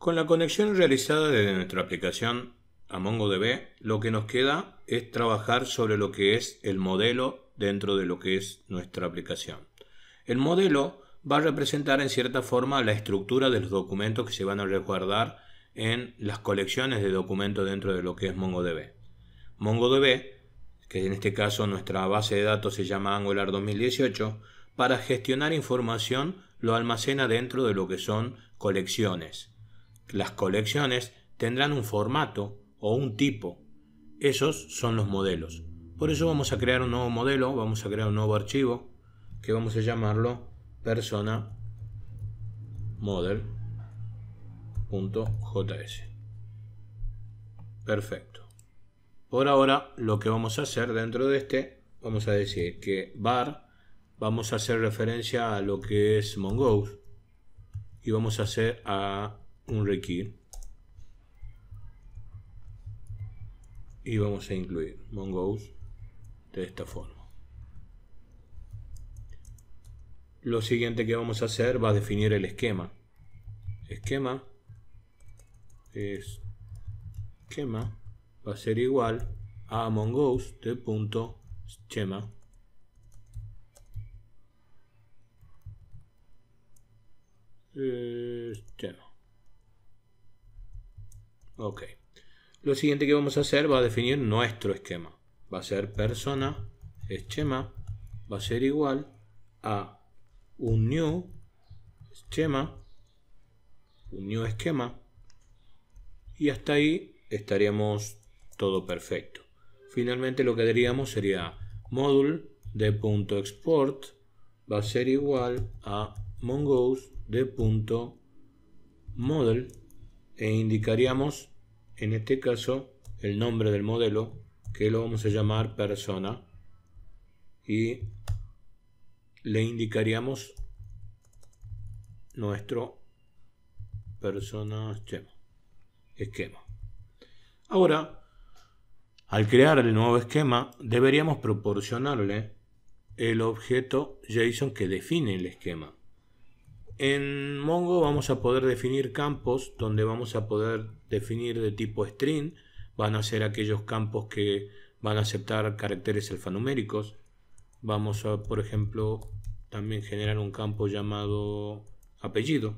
Con la conexión realizada desde nuestra aplicación a MongoDB, lo que nos queda es trabajar sobre lo que es el modelo dentro de lo que es nuestra aplicación. El modelo va a representar en cierta forma la estructura de los documentos que se van a resguardar en las colecciones de documentos dentro de lo que es MongoDB. MongoDB, que en este caso nuestra base de datos se llama Angular 2018, para gestionar información lo almacena dentro de lo que son colecciones. Las colecciones tendrán un formato o un tipo. Esos son los modelos. Por eso vamos a crear un nuevo modelo, vamos a crear un nuevo archivo que vamos a llamarlo persona model.js. Perfecto. Por ahora lo que vamos a hacer dentro de este, vamos a decir que bar, vamos a hacer referencia a lo que es Mongoose y vamos a hacer a un requir y vamos a incluir mongoose de esta forma. Lo siguiente que vamos a hacer va a definir el esquema. Esquema es esquema va a ser igual a mongos de punto schema eh, schema Ok. Lo siguiente que vamos a hacer va a definir nuestro esquema. Va a ser persona, esquema, va a ser igual a un new esquema, un new esquema. Y hasta ahí estaríamos todo perfecto. Finalmente lo que diríamos sería module de punto export va a ser igual a mongoose de punto model e indicaríamos en este caso el nombre del modelo que lo vamos a llamar persona y le indicaríamos nuestro persona esquema. Ahora, al crear el nuevo esquema, deberíamos proporcionarle el objeto JSON que define el esquema. En Mongo vamos a poder definir campos donde vamos a poder definir de tipo string. Van a ser aquellos campos que van a aceptar caracteres alfanuméricos. Vamos a, por ejemplo, también generar un campo llamado apellido.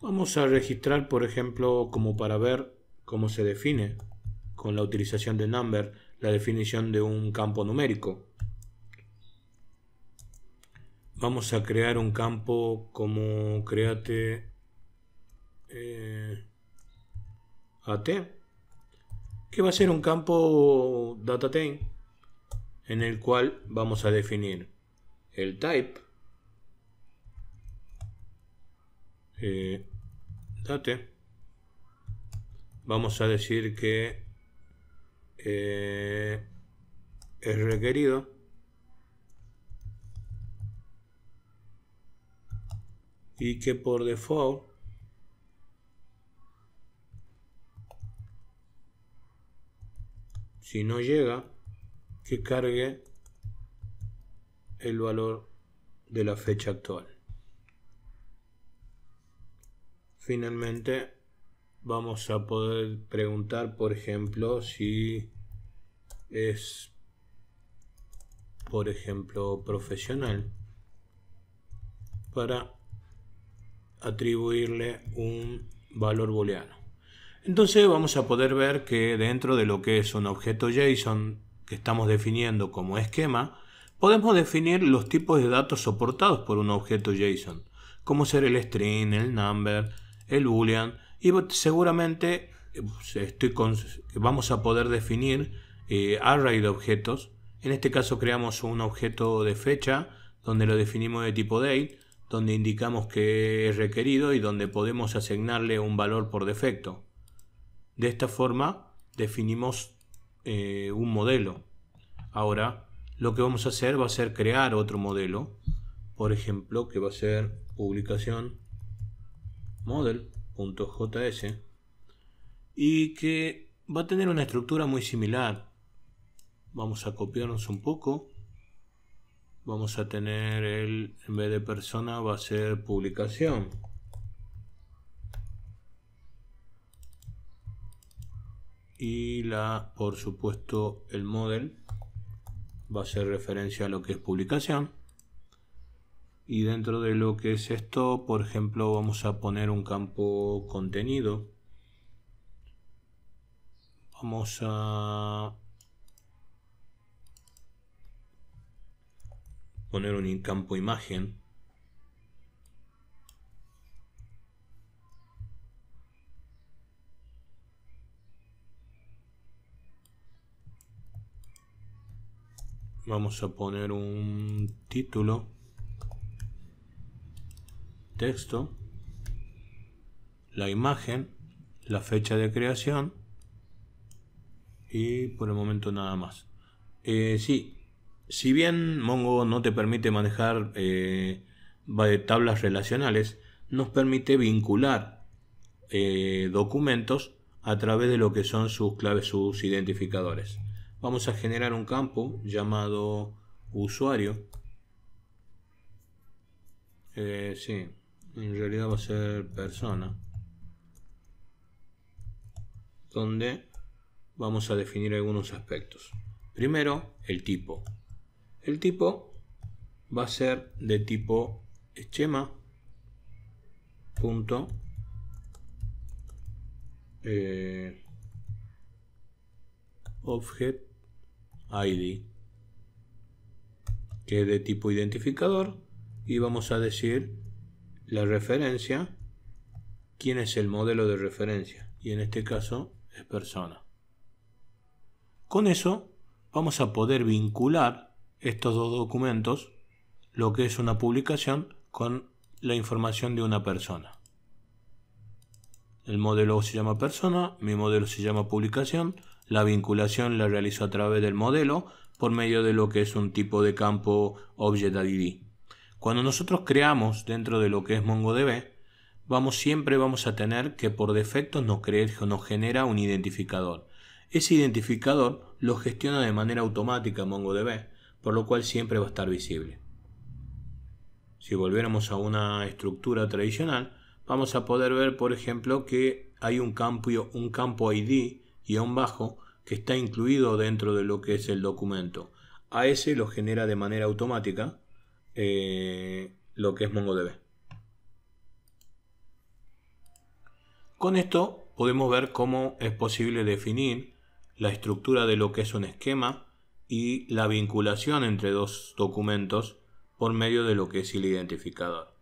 Vamos a registrar, por ejemplo, como para ver cómo se define con la utilización de number la definición de un campo numérico vamos a crear un campo como create eh, AT que va a ser un campo datatein, en el cual vamos a definir el type eh, date vamos a decir que eh, es requerido y que por default si no llega que cargue el valor de la fecha actual finalmente vamos a poder preguntar por ejemplo si es por ejemplo profesional para atribuirle un valor booleano. Entonces vamos a poder ver que dentro de lo que es un objeto JSON que estamos definiendo como esquema, podemos definir los tipos de datos soportados por un objeto JSON, como ser el string, el number, el boolean, y seguramente eh, estoy vamos a poder definir eh, array de objetos. En este caso creamos un objeto de fecha, donde lo definimos de tipo date, donde indicamos que es requerido y donde podemos asignarle un valor por defecto. De esta forma definimos eh, un modelo. Ahora lo que vamos a hacer va a ser crear otro modelo. Por ejemplo, que va a ser publicación model.js y que va a tener una estructura muy similar. Vamos a copiarnos un poco vamos a tener el, en vez de persona va a ser publicación. Y la, por supuesto, el model va a ser referencia a lo que es publicación. Y dentro de lo que es esto, por ejemplo, vamos a poner un campo contenido. Vamos a poner un campo imagen vamos a poner un título texto la imagen la fecha de creación y por el momento nada más eh, sí si bien Mongo no te permite manejar eh, tablas relacionales, nos permite vincular eh, documentos a través de lo que son sus claves, sus identificadores. Vamos a generar un campo llamado usuario. Eh, sí, en realidad va a ser persona. Donde vamos a definir algunos aspectos. Primero, el tipo. El tipo va a ser de tipo esquema punto eh, object id que es de tipo identificador y vamos a decir la referencia quién es el modelo de referencia y en este caso es persona con eso vamos a poder vincular estos dos documentos lo que es una publicación con la información de una persona. El modelo se llama persona, mi modelo se llama publicación, la vinculación la realizo a través del modelo por medio de lo que es un tipo de campo Object ID. Cuando nosotros creamos dentro de lo que es MongoDB, vamos siempre vamos a tener que por defecto nos, que nos genera un identificador. Ese identificador lo gestiona de manera automática MongoDB por lo cual siempre va a estar visible. Si volviéramos a una estructura tradicional, vamos a poder ver, por ejemplo, que hay un campo, un ID y un bajo que está incluido dentro de lo que es el documento. A ese lo genera de manera automática eh, lo que es MongoDB. Con esto podemos ver cómo es posible definir la estructura de lo que es un esquema, y la vinculación entre dos documentos por medio de lo que es el identificador.